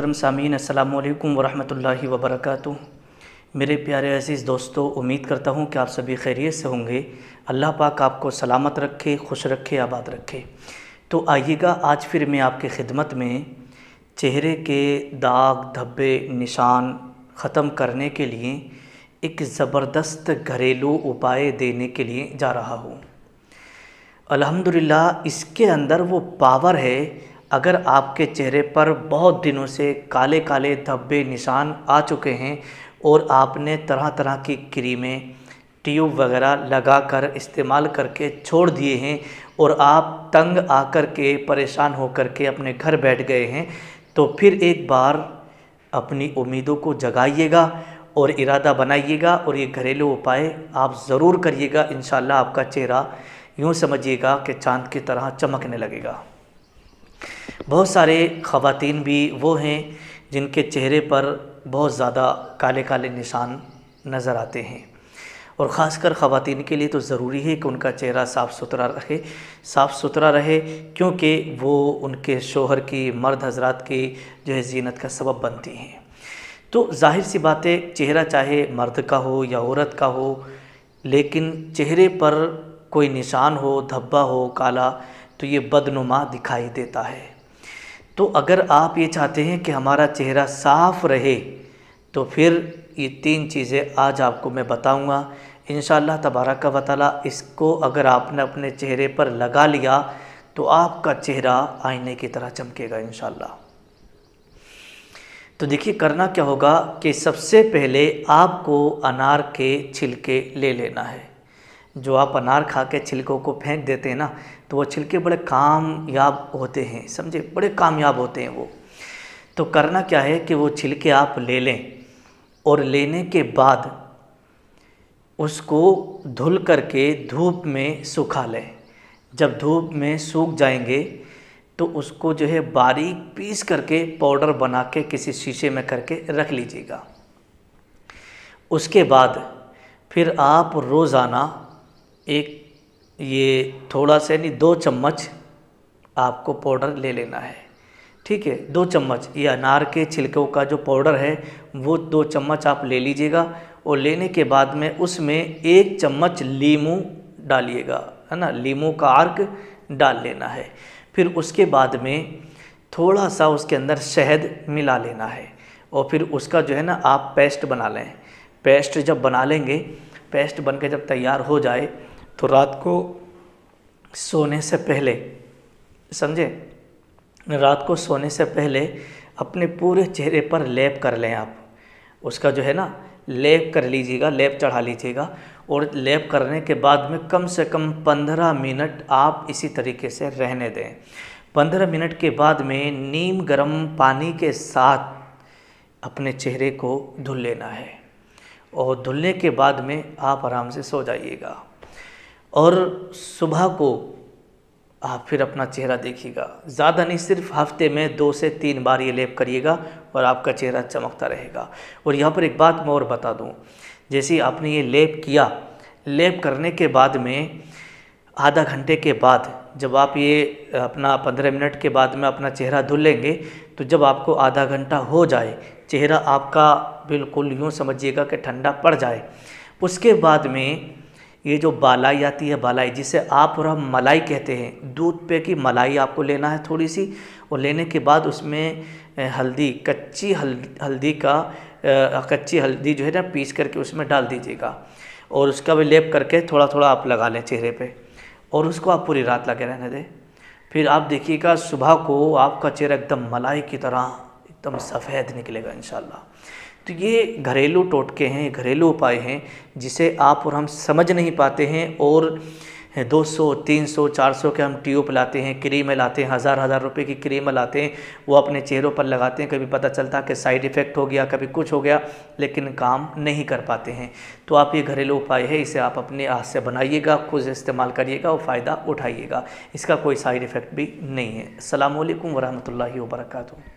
मोहतरम सामीन अल्लाम वरहमल वबरक मेरे प्यारे अज़ीज़ दोस्तों उम्मीद करता हूँ कि आप सभी खैरियत से होंगे अल्लाह पाक आपको सलामत रखे खुश रखे आबाद रखे तो आइएगा आज फिर मैं आपकी खिदमत में चेहरे के दाग धब्बे निशान ख़त्म करने के लिए एक ज़बरदस्त घरेलू उपाय देने के लिए जा रहा हूँ अल्हम्दुलिल्लाह इसके अंदर वो पावर है अगर आपके चेहरे पर बहुत दिनों से काले काले धब्बे निशान आ चुके हैं और आपने तरह तरह की क्रीमें ट्यूब वगैरह लगा कर इस्तेमाल करके छोड़ दिए हैं और आप तंग आकर के परेशान होकर के अपने घर बैठ गए हैं तो फिर एक बार अपनी उम्मीदों को जगाइएगा और इरादा बनाइएगा और ये घरेलू उपाय आप ज़रूर करिएगा इन आपका चेहरा यूँ समझिएगा कि चांद की तरह चमकने लगेगा बहुत सारे ख़वातीन भी वो हैं जिनके चेहरे पर बहुत ज़्यादा काले काले निशान नज़र आते हैं और ख़ासकर ख़वातीन के लिए तो ज़रूरी है कि उनका चेहरा साफ़ सुथरा रहे साफ़ सुथरा रहे क्योंकि वो उनके शोहर की मर्द हजरात की जो है जीनत का सबब बनती हैं तो जाहिर सी बातें चेहरा चाहे मर्द का हो या औरत का हो लेकिन चेहरे पर कोई निशान हो धब्बा हो काला तो ये बदनुमा दिखाई देता है तो अगर आप ये चाहते हैं कि हमारा चेहरा साफ़ रहे तो फिर ये तीन चीज़ें आज आपको मैं बताऊंगा इन तबारक का वाली इसको अगर आपने अपने चेहरे पर लगा लिया तो आपका चेहरा आईने की तरह चमकेगा इन तो देखिए करना क्या होगा कि सबसे पहले आपको अनार के छिलके ले लेना है जो आप अनार खा के छिलकों को फेंक देते हैं ना तो वो छिलके बड़े कामयाब होते हैं समझे बड़े कामयाब होते हैं वो तो करना क्या है कि वो छिलके आप ले लें और लेने के बाद उसको धुल करके धूप में सुखा लें जब धूप में सूख जाएंगे तो उसको जो है बारीक पीस करके पाउडर बना के किसी शीशे में करके रख लीजिएगा उसके बाद फिर आप रोज़ाना एक ये थोड़ा सा यानी दो चम्मच आपको पाउडर ले लेना है ठीक है दो चम्मच ये अनार के छिलकों का जो पाउडर है वो दो चम्मच आप ले लीजिएगा और लेने के बाद में उसमें एक चम्मच लीमू डालिएगा है ना लीमू का अर्क डाल लेना है फिर उसके बाद में थोड़ा सा उसके अंदर शहद मिला लेना है और फिर उसका जो है ना आप पेस्ट बना लें पेस्ट जब बना लेंगे पेस्ट बन जब तैयार हो जाए तो रात को सोने से पहले समझे रात को सोने से पहले अपने पूरे चेहरे पर लेप कर लें आप उसका जो है ना लेप कर लीजिएगा लेप चढ़ा लीजिएगा और लेप करने के बाद में कम से कम पंद्रह मिनट आप इसी तरीके से रहने दें पंद्रह मिनट के बाद में नीम गर्म पानी के साथ अपने चेहरे को धुल लेना है और धुलने के बाद में आप आराम से सो जाइएगा और सुबह को आप फिर अपना चेहरा देखिएगा ज़्यादा नहीं सिर्फ हफ्ते में दो से तीन बार ये लेप करिएगा और आपका चेहरा चमकता रहेगा और यहाँ पर एक बात मैं और बता दूँ जैसे आपने ये लेप किया लेप करने के बाद में आधा घंटे के बाद जब आप ये अपना पंद्रह मिनट के बाद में अपना चेहरा धुल लेंगे तो जब आपको आधा घंटा हो जाए चेहरा आपका बिल्कुल यूँ समझिएगा कि ठंडा पड़ जाए उसके बाद में ये जो बालाई आती है बालाई जिसे आप और हम मलाई कहते हैं दूध पे की मलाई आपको लेना है थोड़ी सी और लेने के बाद उसमें हल्दी कच्ची हल हल्दी का आ, कच्ची हल्दी जो है ना पीस करके उसमें डाल दीजिएगा और उसका भी लेप करके थोड़ा थोड़ा आप लगा लें चेहरे पे और उसको आप पूरी रात लगे रहने दें फिर आप देखिएगा सुबह को आपका चेहरा एकदम मलाई की तरह एकदम सफ़ेद निकलेगा इन तो ये घरेलू टोटके हैं घरेलू उपाय हैं जिसे आप और हम समझ नहीं पाते हैं और 200, 300, 400 के हम ट्यूब लाते हैं क्रीम लाते हैं हज़ार हज़ार रुपए की क्रीम लाते हैं वो अपने चेहरों पर लगाते हैं कभी पता चलता है कि साइड इफ़ेक्ट हो गया कभी कुछ हो गया लेकिन काम नहीं कर पाते हैं तो आप ये घरेलू उपाय है इसे आप अपने हाथ से बनाइएगा खुद इस्तेमाल करिएगा और फ़ायदा उठाइएगा इसका कोई साइड इफ़ेक्ट भी नहीं है अल्लाम वरहमल वर्का